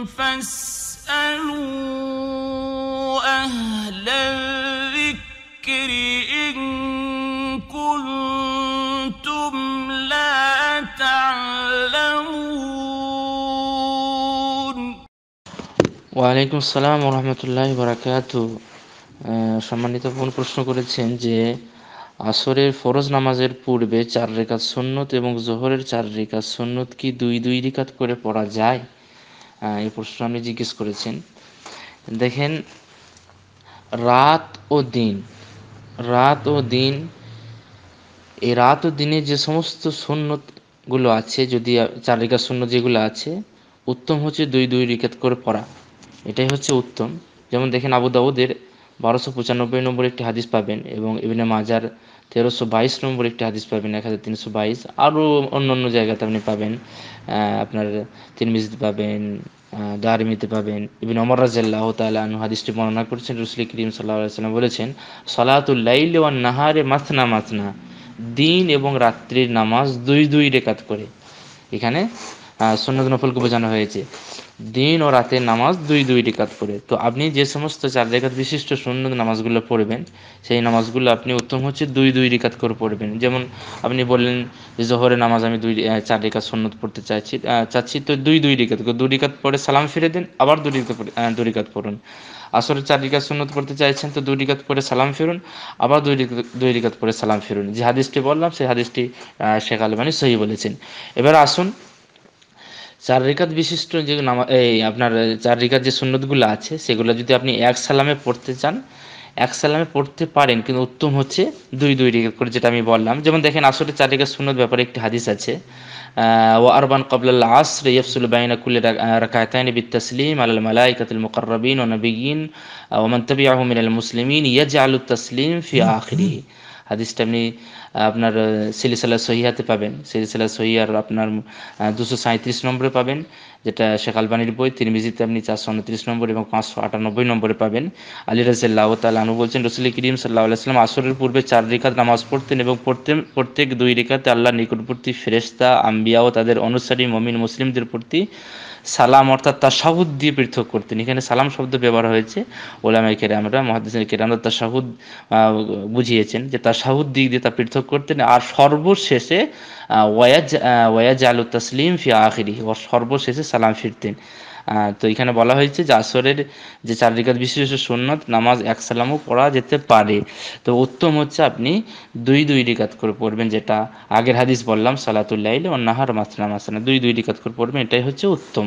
ওয়ালাইকুম আসসালাম রহমতুল্লাহ বরাকাত সম্মানিত বোন প্রশ্ন করেছেন যে আসরের ফরজ নামাজের পূর্বে চার রেখাত সন্ন্যত এবং জোহরের চার রেখাত সন্ন্যত কি দুই দুই রেখাত করে পড়া যায় এই প্রশ্ন আপনি জিজ্ঞেস করেছেন দেখেন রাত ও দিন রাত ও দিন এই রাত ও দিনে যে সমস্ত সুন্নতগুলো আছে যদি চার রেখা শূন্য যেগুলো আছে উত্তম হচ্ছে দুই দুই রিকাত করে পড়া এটাই হচ্ছে উত্তম যেমন দেখেন আবু দাউদের বারোশো পঁচানব্বই নম্বর একটি হাদিস পাবেন এবং ইবনে মাজার তেরোশো বাইশ নম্বর একটি হাদিস পাবেন এক হাজার তিনশো বাইশ আরও অন্য অন্য জায়গাতে আপনি পাবেন আপনার মিজিদ পাবেন দারমিতে পাবেন ইবিন অমর রাজাল্লাহ তালু হাদিসটি বর্ণনা করেছেন রুসলি করিম সাল্লাহ সাল্লাম বলেছেন সলাতুল্লাইল ওয়ান নাহারে মাথনা মাথনা দিন এবং রাত্রির নামাজ দুই দুই রেখাত করে এখানে সুন্নত নফলকে বোঝানো হয়েছে দিন ও রাতের নামাজ দুই দুই রেখাত পড়ে তো আপনি যে সমস্ত চার রেখাত বিশিষ্ট সুন্নত নামাজগুলো পড়বেন সেই নামাজগুলো আপনি উত্তম হচ্ছে দুই দুই রেখাত করে পড়বেন যেমন আপনি বললেন যে জোহরে নামাজ আমি দুই চার রেখাত সুন্নত পড়তে চাইছি চাচ্ছি তো দুই দুই রেখাত দুই রেখাত পড়ে সালাম ফিরে দিন আবার দুই রেখাত দুই রেখাত পড়ুন আসরের চার রিকাত সুন্নত পড়তে চাইছেন তো দুই রিকাত পরে সালাম ফিরুন আবার দুই দুই রিকাত পরে সালাম ফিরুন যে হাদিসটি বললাম সেই হাদিসটি শেখ আলমানি সহি বলেছেন এবার আসুন চার রেখাত বিশিষ্ট যে নামা এই আপনার চার রেখাত যে সুন্নতগুলো আছে সেগুলো যদি আপনি এক সালামে পড়তে চান এক সালামে পড়তে পারেন কিন্তু উত্তম হচ্ছে দুই দুই রেখাত করে যেটা আমি বললাম যেমন দেখেন আসলে চার রেখাত সুন্নত ব্যাপারে একটি হাদিস আছে ও আরবান কবলাল আসর ইয়ফসুল বাইনা কুল্লি রাকায়তাইনি বিত তসলিম মালাই মালাইকাতুল মুকাররবিন ও ও ওমান তাবিআহুম মিনাল মুসলিমিন আলু তাসলিম ফি আখিরিহি হাদিসটা আপনি আপনার সিলিসাল্লা সহিয়াতে পাবেন সিলিসাল্লা সহিয়ার আপনার দুশো সাঁত্রিশ নম্বরে পাবেন যেটা শেখ আলবানির বই মিজিতে আপনি চারশো উনত্রিশ নম্বর এবং পাঁচশো আটানব্বই নম্বরে পাবেন আলী রাজিল্লাহ তালু বলছেন রসুল করিম সাল্লাহ আলাইসালাম আসরের পূর্বে চার রেখাত নামাজ পড়তেন এবং পড়তেন প্রত্যেক দুই রেখাতে আল্লাহ নিকটবর্তী ফেরেস্তা আম্বিয়া ও তাদের অনুসারী মমিন মুসলিমদের প্রতি সালাম অর্থাৎ তাসাহুদ দিয়ে পৃথক করতেন এখানে সালাম শব্দ ব্যবহার হয়েছে ওলামাই কেরামরা মহাদেশের কেরামরা তাসাহুদ বুঝিয়েছেন যে তার তাসাহুদ দিক দিয়ে তা পৃথক করতেন আর সর্বশেষে ওয়াজ আলু তাসলিম ফি আখিরি ও সর্বশেষে সালাম ফিরতেন তো এখানে বলা হয়েছে যে আসরের যে চার বিশেষ সুন্নত নামাজ এক সালামও পড়া যেতে পারে তো উত্তম হচ্ছে আপনি দুই দুই রিকাত করে পড়বেন যেটা আগের হাদিস বললাম সালাতুল্লাহ অন্যাহার মাসনা মাসনা দুই দুই রিকাত করে পড়বেন এটাই হচ্ছে উত্তম